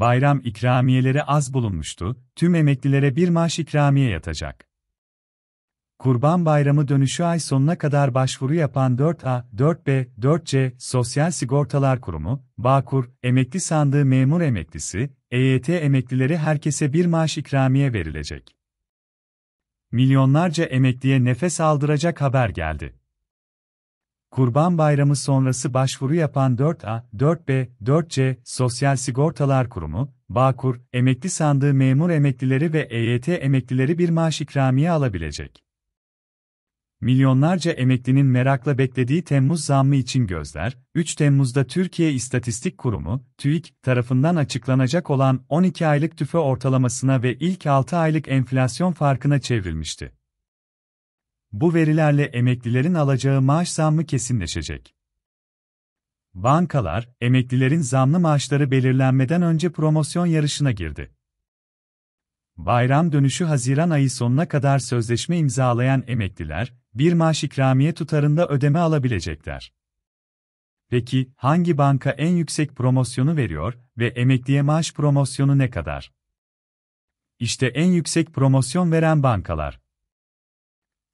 bayram ikramiyeleri az bulunmuştu, tüm emeklilere bir maaş ikramiye yatacak. Kurban Bayramı dönüşü ay sonuna kadar başvuru yapan 4A, 4B, 4C Sosyal Sigortalar Kurumu, Bağkur, emekli sandığı memur emeklisi, EYT emeklileri herkese bir maaş ikramiye verilecek. Milyonlarca emekliye nefes aldıracak haber geldi. Kurban Bayramı sonrası başvuru yapan 4A, 4B, 4C Sosyal Sigortalar Kurumu, Bağkur, emekli sandığı memur emeklileri ve EYT emeklileri bir maaş ikramiye alabilecek. Milyonlarca emeklinin merakla beklediği Temmuz zammı için gözler, 3 Temmuz'da Türkiye İstatistik Kurumu, TÜİK, tarafından açıklanacak olan 12 aylık tüfe ortalamasına ve ilk 6 aylık enflasyon farkına çevrilmişti. Bu verilerle emeklilerin alacağı maaş zammı kesinleşecek. Bankalar, emeklilerin zamlı maaşları belirlenmeden önce promosyon yarışına girdi. Bayram dönüşü Haziran ayı sonuna kadar sözleşme imzalayan emekliler, bir maaş ikramiye tutarında ödeme alabilecekler. Peki, hangi banka en yüksek promosyonu veriyor ve emekliye maaş promosyonu ne kadar? İşte en yüksek promosyon veren bankalar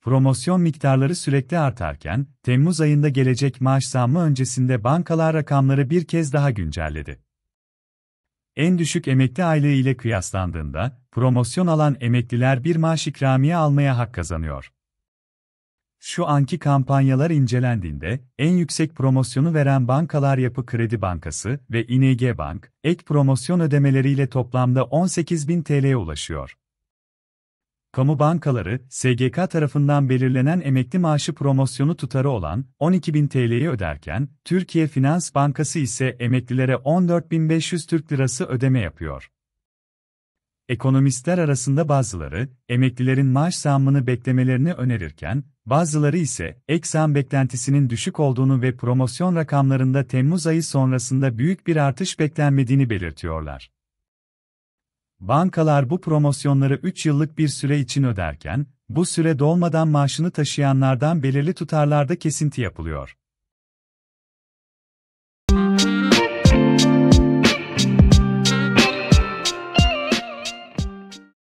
promosyon miktarları sürekli artarken, Temmuz ayında gelecek maaş zammı öncesinde bankalar rakamları bir kez daha güncelledi. En düşük emekli aylığı ile kıyaslandığında, promosyon alan emekliler bir maaş ikramiye almaya hak kazanıyor. Şu anki kampanyalar incelendiğinde, en yüksek promosyonu veren bankalar Yapı Kredi Bankası ve ING Bank, ek promosyon ödemeleriyle toplamda 18.000 TL'ye ulaşıyor kamu bankaları, SGK tarafından belirlenen emekli maaşı promosyonu tutarı olan 12.000 TL'yi öderken, Türkiye Finans Bankası ise emeklilere 14.500 Türk Lirası ödeme yapıyor. Ekonomistler arasında bazıları, emeklilerin maaş zammını beklemelerini önerirken, bazıları ise ek zam beklentisinin düşük olduğunu ve promosyon rakamlarında Temmuz ayı sonrasında büyük bir artış beklenmediğini belirtiyorlar. Bankalar bu promosyonları 3 yıllık bir süre için öderken, bu süre dolmadan maaşını taşıyanlardan belirli tutarlarda kesinti yapılıyor.